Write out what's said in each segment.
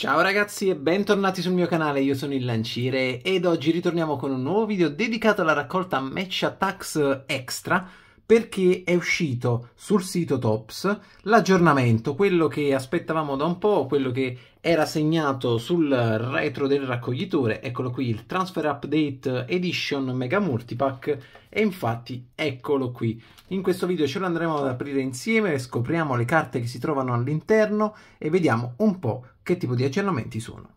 Ciao ragazzi e bentornati sul mio canale, io sono il Lancire ed oggi ritorniamo con un nuovo video dedicato alla raccolta Match Attacks Extra perché è uscito sul sito Tops l'aggiornamento, quello che aspettavamo da un po', quello che era segnato sul retro del raccoglitore, eccolo qui il Transfer Update Edition Mega Multipack e infatti eccolo qui. In questo video ce lo andremo ad aprire insieme, scopriamo le carte che si trovano all'interno e vediamo un po' che tipo di aggiornamenti sono.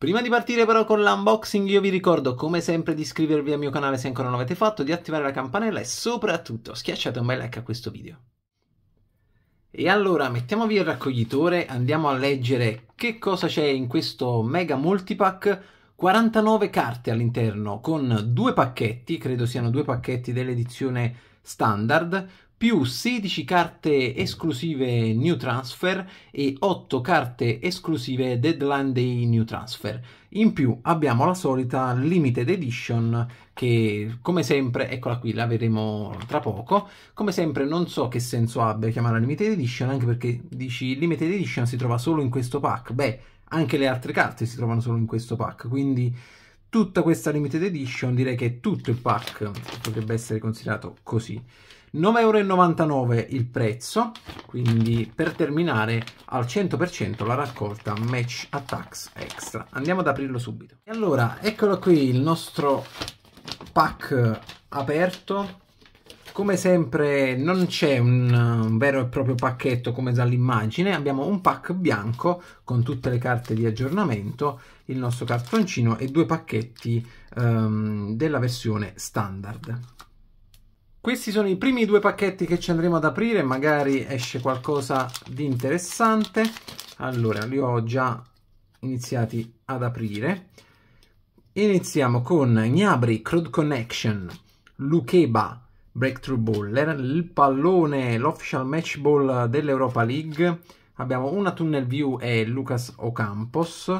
Prima di partire però con l'unboxing io vi ricordo come sempre di iscrivervi al mio canale se ancora non l'avete fatto, di attivare la campanella e soprattutto schiacciate un bel like a questo video. E allora mettiamo via il raccoglitore, andiamo a leggere che cosa c'è in questo mega multipack. 49 carte all'interno con due pacchetti, credo siano due pacchetti dell'edizione standard, più 16 carte esclusive New Transfer e 8 carte esclusive Deadline Day New Transfer. In più abbiamo la solita Limited Edition che come sempre, eccola qui, la vedremo tra poco. Come sempre non so che senso abbia chiamarla Limited Edition anche perché dici Limited Edition si trova solo in questo pack. Beh, anche le altre carte si trovano solo in questo pack, quindi tutta questa Limited Edition direi che tutto il pack potrebbe essere considerato così. 9,99€ il prezzo, quindi per terminare al 100% la raccolta Match Attacks Extra. Andiamo ad aprirlo subito. E allora, eccolo qui il nostro pack aperto. Come sempre non c'è un, vero e proprio pacchetto come dall'immagine, abbiamo un pack bianco con tutte le carte di aggiornamento, il nostro cartoncino e due pacchetti um, della versione standard. Questi sono i primi due pacchetti che ci andremo ad aprire, magari esce qualcosa di interessante. Allora, li ho già iniziati ad aprire. Iniziamo con Gnabri, Crude Connection, Lukeba, Breakthrough Baller, il pallone, l'official match ball dell'Europa League. Abbiamo una tunnel view e Lucas Ocampos,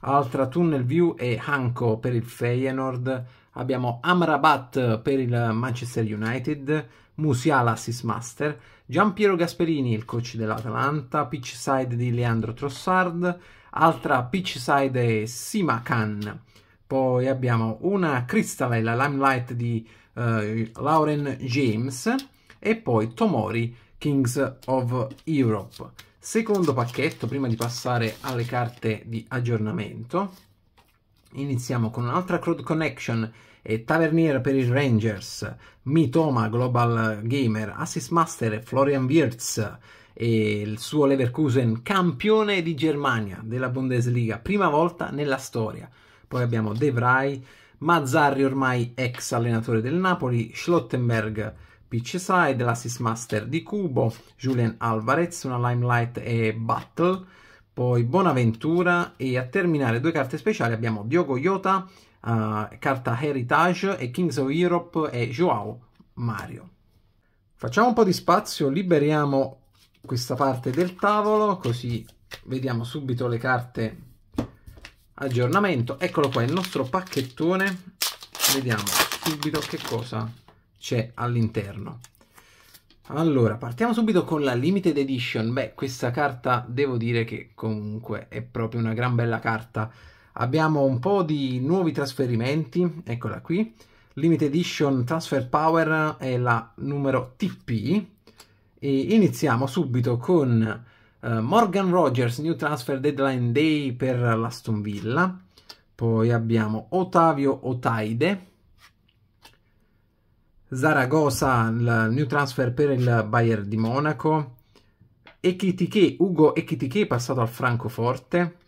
altra tunnel view e Hanko per il Feyenoord, abbiamo Amrabat per il Manchester United, Musiala assist master, Giampiero Gasperini il coach dell'Atalanta, pitch side di Leandro Trossard, altra pitch side è Sima Khan. Poi abbiamo una Crystal, la Limelight di eh, Lauren James e poi Tomori Kings of Europe. Secondo pacchetto, prima di passare alle carte di aggiornamento, Iniziamo con un'altra Cloud Connection, e eh, Tavernier per i Rangers, Mitoma Global Gamer, Assist Master Florian Wirtz e il suo Leverkusen campione di Germania della Bundesliga, prima volta nella storia. Poi abbiamo De Vrij, Mazzarri ormai ex allenatore del Napoli, Schlottenberg pitch side, l'assist master di Cubo, Julian Alvarez, una limelight e battle poi Bonaventura e a terminare due carte speciali abbiamo Diogo Iota, uh, carta Heritage e Kings of Europe e Joao Mario. Facciamo un po' di spazio, liberiamo questa parte del tavolo così vediamo subito le carte aggiornamento. Eccolo qua il nostro pacchettone, vediamo subito che cosa c'è all'interno. Allora, partiamo subito con la Limited Edition. Beh, questa carta devo dire che comunque è proprio una gran bella carta. Abbiamo un po' di nuovi trasferimenti, eccola qui. Limited Edition Transfer Power è la numero TP. E iniziamo subito con uh, Morgan Rogers, New Transfer Deadline Day per l'Aston Villa. Poi abbiamo Ottavio Otaide, Zaragoza, il new transfer per il Bayern di Monaco. Ekitike, Ugo Echitiche passato al Francoforte,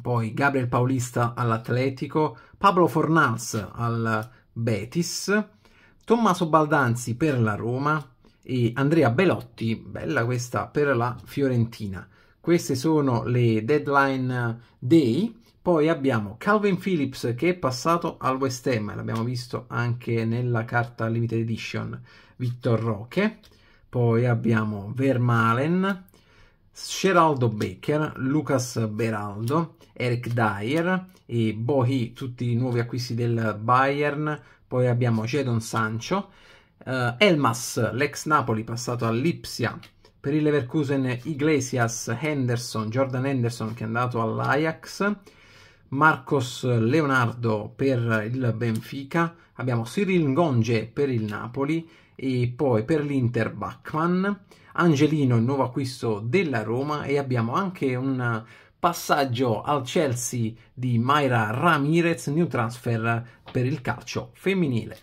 poi Gabriel Paulista all'Atletico, Pablo Fornals al Betis, Tommaso Baldanzi per la Roma e Andrea Belotti, bella questa, per la Fiorentina. Queste sono le deadline day. Poi abbiamo Calvin Phillips che è passato al West Ham, l'abbiamo visto anche nella carta Limited Edition, Victor Roque. Poi abbiamo Vermalen, Geraldo Baker, Lucas Beraldo, Eric Dyer e Bohi, tutti i nuovi acquisti del Bayern. Poi abbiamo Jadon Sancho, uh, Elmas, l'ex Napoli passato all'Ipsia, per il Leverkusen Iglesias Henderson, Jordan Henderson che è andato all'Ajax, Marcos Leonardo per il Benfica, abbiamo Cyril Ngonge per il Napoli e poi per l'Inter Bachmann, Angelino il nuovo acquisto della Roma e abbiamo anche un passaggio al Chelsea di Mayra Ramirez, new transfer per il calcio femminile.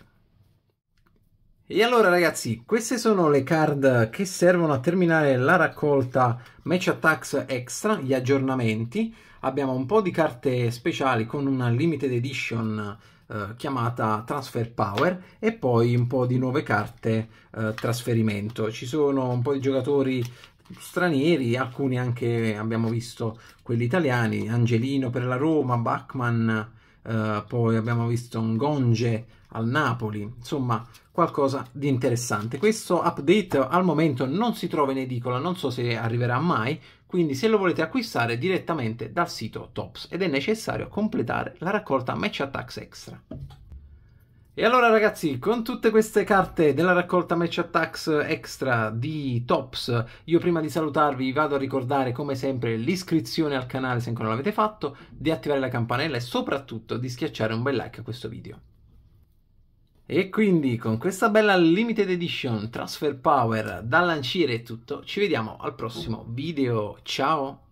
E allora ragazzi, queste sono le card che servono a terminare la raccolta Match Attacks Extra, gli aggiornamenti. Abbiamo un po' di carte speciali con una limited edition eh, chiamata Transfer Power e poi un po' di nuove carte eh, trasferimento. Ci sono un po' di giocatori stranieri, alcuni anche abbiamo visto quelli italiani, Angelino per la Roma, Bachmann eh, poi abbiamo visto un Gonge al Napoli, insomma qualcosa di interessante. Questo update al momento non si trova in edicola, non so se arriverà mai, quindi se lo volete acquistare direttamente dal sito Tops ed è necessario completare la raccolta Match Attacks Extra. E allora ragazzi, con tutte queste carte della raccolta Match Attacks Extra di Tops, io prima di salutarvi vado a ricordare come sempre l'iscrizione al canale se ancora non l'avete fatto, di attivare la campanella e soprattutto di schiacciare un bel like a questo video. E quindi con questa bella limited edition Transfer Power da lanciere è tutto, ci vediamo al prossimo video, ciao!